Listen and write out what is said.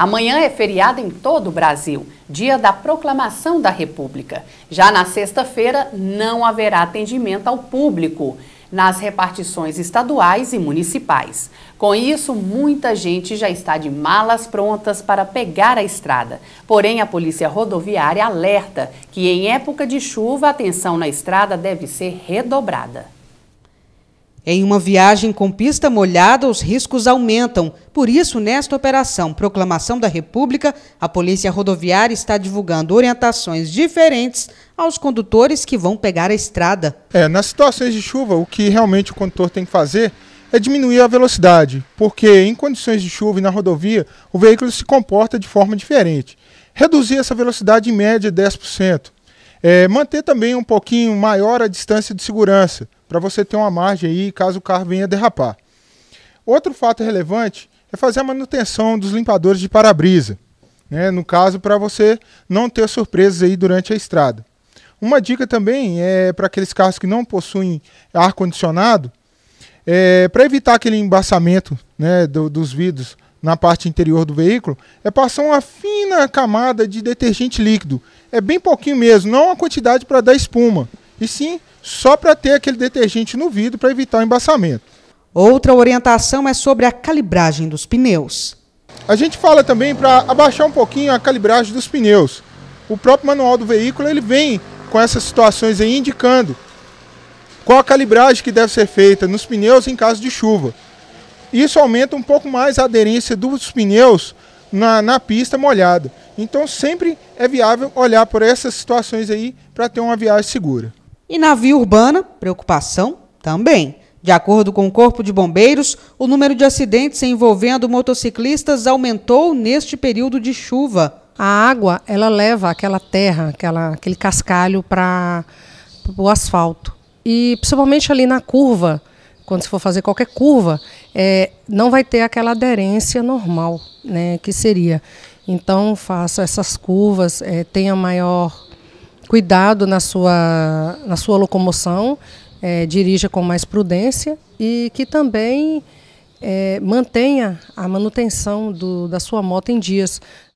Amanhã é feriado em todo o Brasil, dia da proclamação da República. Já na sexta-feira, não haverá atendimento ao público nas repartições estaduais e municipais. Com isso, muita gente já está de malas prontas para pegar a estrada. Porém, a Polícia Rodoviária alerta que em época de chuva a atenção na estrada deve ser redobrada. Em uma viagem com pista molhada, os riscos aumentam. Por isso, nesta operação Proclamação da República, a Polícia Rodoviária está divulgando orientações diferentes aos condutores que vão pegar a estrada. É, nas situações de chuva, o que realmente o condutor tem que fazer é diminuir a velocidade, porque em condições de chuva e na rodovia, o veículo se comporta de forma diferente. Reduzir essa velocidade em média 10%. É, manter também um pouquinho maior a distância de segurança para você ter uma margem aí caso o carro venha derrapar. Outro fato relevante é fazer a manutenção dos limpadores de para-brisa, né? no caso para você não ter surpresas aí durante a estrada. Uma dica também é para aqueles carros que não possuem ar condicionado, é, para evitar aquele embaçamento né, do, dos vidros na parte interior do veículo, é passar uma fina camada de detergente líquido. É bem pouquinho mesmo, não a quantidade para dar espuma, e sim só para ter aquele detergente no vidro para evitar o embaçamento. Outra orientação é sobre a calibragem dos pneus. A gente fala também para abaixar um pouquinho a calibragem dos pneus. O próprio manual do veículo ele vem com essas situações aí indicando qual a calibragem que deve ser feita nos pneus em caso de chuva. Isso aumenta um pouco mais a aderência dos pneus na, na pista molhada. Então sempre é viável olhar por essas situações aí para ter uma viagem segura. E na via urbana, preocupação também. De acordo com o Corpo de Bombeiros, o número de acidentes envolvendo motociclistas aumentou neste período de chuva. A água, ela leva aquela terra, aquela, aquele cascalho para o asfalto. E principalmente ali na curva, quando se for fazer qualquer curva, é, não vai ter aquela aderência normal, né, que seria. Então faça essas curvas, é, tenha maior cuidado na sua, na sua locomoção, é, dirija com mais prudência e que também é, mantenha a manutenção do, da sua moto em dias.